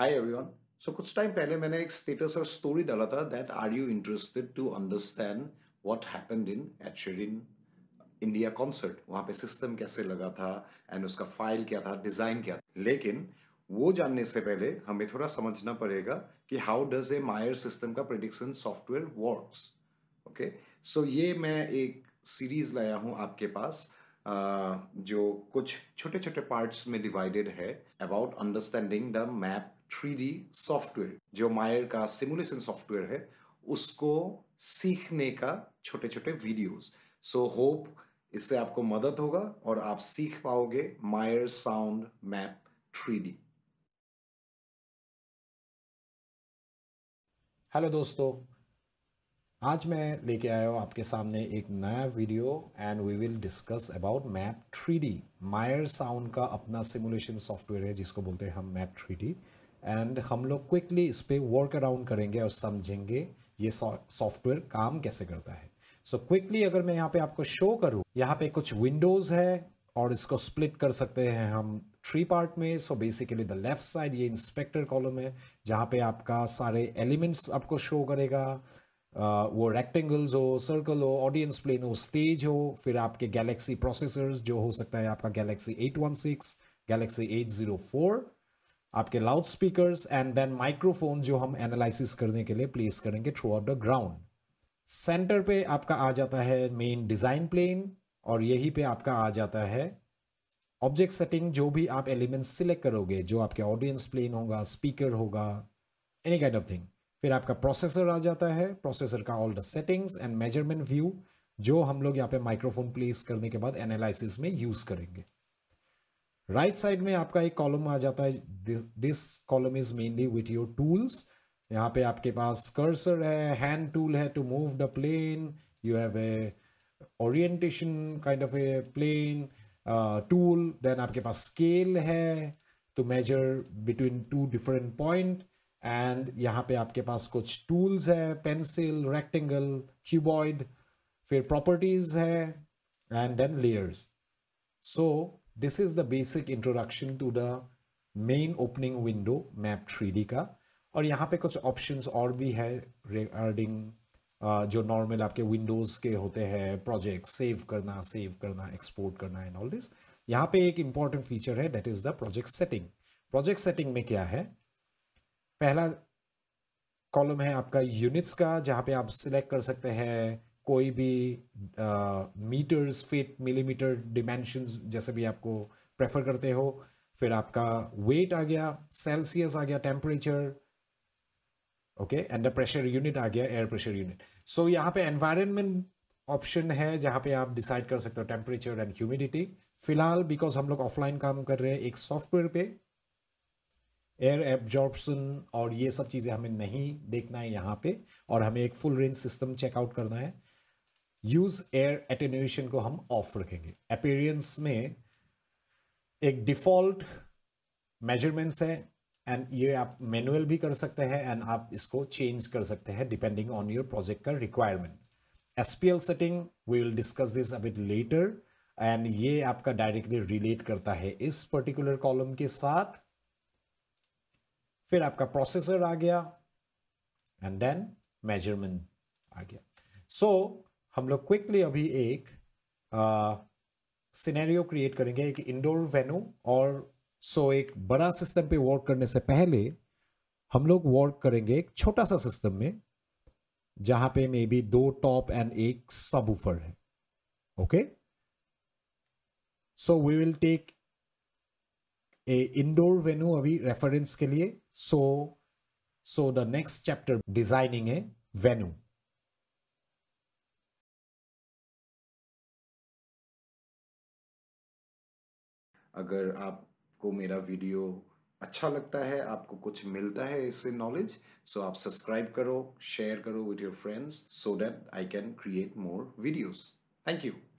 hi everyone so कुछ time पहले मैंने एक स्टेटस और स्टोरी डाला था that are you interested to understand what happened in in India concert वहाँ पे सिस्टम कैसे लगा था एंड उसका फाइल क्या था डिज़ाइन क्या था लेकिन वो जानने से पहले हमें थोड़ा समझना पड़ेगा कि how does a Meyer system का prediction software works okay so ये मैं एक सीरीज लाया हूँ आपके पास जो कुछ छोटे छोटे पार्ट्स में डिवाइडेड है about understanding the map three software जो मायर का सिमुलेशन सॉफ्टवेयर है उसको सीखने का छोटे छोटे वीडियोस सो होप इससे आपको मदद होगा और आप सीख पाओगे मायर साउंड मैप थ्री हेलो दोस्तों आज मैं लेके आया हूँ आपके सामने एक नया video and we will discuss about map three D Meyer sound का अपना सिमुलेशन सॉफ्टवेयर है जिसको बोलते हैं हम मैप थ्री एंड हम लोग क्विकली इस पर वर्क अराउंड करेंगे और समझेंगे ये सॉफ्टवेयर काम कैसे करता है सो so, क्विकली अगर मैं यहाँ पे आपको शो करूँ यहाँ पे कुछ विंडोज़ है और इसको स्प्लिट कर सकते हैं हम थ्री पार्ट में so basically the left side ये इंस्पेक्टर कॉलम है जहाँ पे आपका सारे एलिमेंट्स आपको शो करेगा वो रेक्टेंगल्स हो सर्कल हो ऑडियंस प्लेन हो स्टेज हो फिर आपके गैलेक्सी प्रोसेसर्स जो हो सकता है आपका गैलेक्सी 816 गैलेक्सी 804 आपके loud speaker and then microphone जो हम एनालिसिस करने के लिए प्लेस करेंगे throughout the ground centre पे आपका आ जाता है मेन डिज़ाइन प्लेन और यही पे आपका आ जाता है ऑब्जेक्ट सेटिंग जो भी आप एलिमेंट्स सिलेक्ट करोगे जो आपके ऑडियंस प्लेन होगा स्पीकर होगा एनी काइंड ऑफ थिंग फिर आपका प्रोसेसर आ जाता है प्रोसेसर का all the settings and measurement view जो हम लोग यहाँ पे माइक्रोफोन प्लेस करने के बाद एनालिसिस में यूज़ करेंगे राइट right साइड में आपका एक कॉलम आ जाता है this column is mainly with your tools यहाँ पे आपके पास कर्सर है हैंड टूल है to move the plane you have a orientation kind of a plane tool then आपके पास स्केल है to measure between two different point and यहाँ पे आपके पास कुछ टूल्स है पेंसिल रेक्टेंगल क्यूबॉइड फिर प्रॉपर्टीज है and then layers so this is the basic introduction to the main opening window map three का और यहाँ पे कुछ ऑप्शंस और भी है रिगार्डिंग uh, जो नॉर्मल आपके विंडोज़ के होते हैं प्रोजेक्ट सेव करना सेव करना एक्सपोर्ट करना एंड ऑल दिस यहाँ पे एक इम्पॉर्टेंट फीचर है that is the project setting project setting में क्या है पहला कॉलम है आपका यूनिट्स का जहाँ पे आप सिलेक्ट कर सकते हैं कोई भी मीटर्स फिट मिलीमीटर डिमेंशंस जैसे भी आपको प्रेफर करते हो फिर आपका वेट आ गया सेल्सियस आ गया temperature okay and the pressure unit आ गया एयर प्रेशर यूनिट सो यहाँ पे एनवायरनमेंट ऑप्शन है जहाँ पे आप डिसाइड कर सकते हो टेम्परेचर एंड ह्यूमिडिटी फिलहाल बिकॉज हम लोग ऑफलाइन काम कर रहे हैं एक सॉफ्टवेयर पे एयर एब्जॉर्बन और ये सब चीज़ें हमें नहीं देखना है यहाँ पे और हमें एक फुल रेंज सिस्टम चेकआउट करना है यूज एयर एटेन्यूएशन को हम ऑफ रखेंगे अपेरियंस में एक डिफॉल्ट मेजरमेंट्स है एंड ये आप मैनुअल भी कर सकते हैं एंड आप इसको चेंज कर सकते हैं डिपेंडिंग ऑन योर प्रोजेक्ट का requirement S P L setting we will discuss this a bit later and ये आपका डायरेक्टली रिलेट करता है इस पर्टिकुलर कॉलम के साथ फिर आपका प्रोसेसर आ गया एंड देन मेजरमेंट आ गया सो so, हम लोग क्विकली अभी एक सिनेरियो क्रिएट करेंगे एक इंडोर वेन्यू और सो एक बड़ा सिस्टम पे वर्क करने से पहले हम लोग वर्क करेंगे एक छोटा सा सिस्टम में जहां पे मे बी दो टॉप एंड एक सब ऊपर है okay so we will take a indoor venue अभी रेफरेंस के लिए so so the next chapter designing a venue अगर आपको मेरा वीडियो अच्छा लगता है आपको कुछ मिलता है इससे नॉलेज सो आप सब्सक्राइब करो शेयर करो with your friends so that I can create more videos thank you